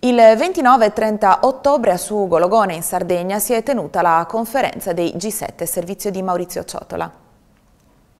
Il 29 e 30 ottobre a Sugologone in Sardegna si è tenuta la conferenza dei G7 Servizio di Maurizio Ciotola.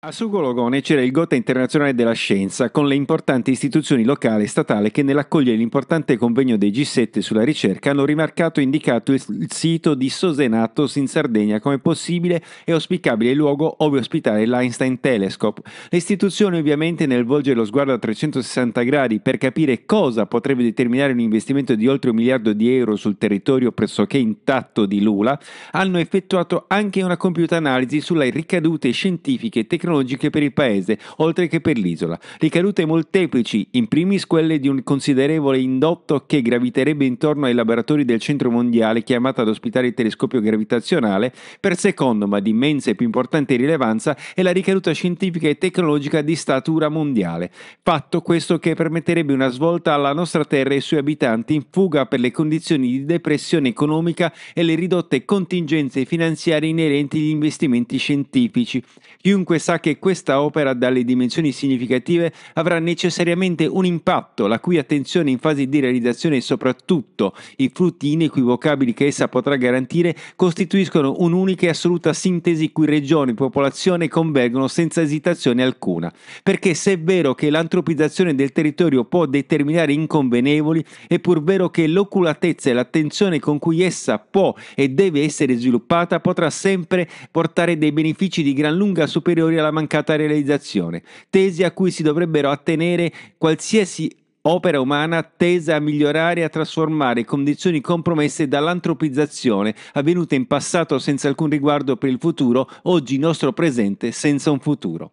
A Sugologone c'era il Gota Internazionale della Scienza, con le importanti istituzioni locali e statali che nell'accogliere l'importante convegno dei G7 sulla ricerca hanno rimarcato e indicato il sito di Sosenatos in Sardegna come possibile e auspicabile luogo ove ospitare l'Einstein Telescope. Le istituzioni ovviamente nel volgere lo sguardo a 360 gradi per capire cosa potrebbe determinare un investimento di oltre un miliardo di euro sul territorio pressoché intatto di Lula, hanno effettuato anche una compiuta analisi sulle ricadute scientifiche e tecnologiche tecnologiche per il paese, oltre che per l'isola. Ricadute molteplici, in primis quelle di un considerevole indotto che graviterebbe intorno ai laboratori del centro mondiale chiamato ad ospitare il telescopio gravitazionale, per secondo ma di immensa e più importante rilevanza è la ricaduta scientifica e tecnologica di statura mondiale. Fatto questo che permetterebbe una svolta alla nostra Terra e ai suoi abitanti in fuga per le condizioni di depressione economica e le ridotte contingenze finanziarie inerenti agli investimenti scientifici. Chiunque sa che questa opera dalle dimensioni significative avrà necessariamente un impatto, la cui attenzione in fase di realizzazione e soprattutto i frutti inequivocabili che essa potrà garantire costituiscono un'unica e assoluta sintesi cui e popolazione convergono senza esitazione alcuna. Perché se è vero che l'antropizzazione del territorio può determinare inconvenevoli, è pur vero che l'oculatezza e l'attenzione con cui essa può e deve essere sviluppata potrà sempre portare dei benefici di gran lunga superiori alla dalla mancata realizzazione, tesi a cui si dovrebbero attenere qualsiasi opera umana tesa a migliorare e a trasformare condizioni compromesse dall'antropizzazione avvenuta in passato senza alcun riguardo per il futuro, oggi nostro presente senza un futuro.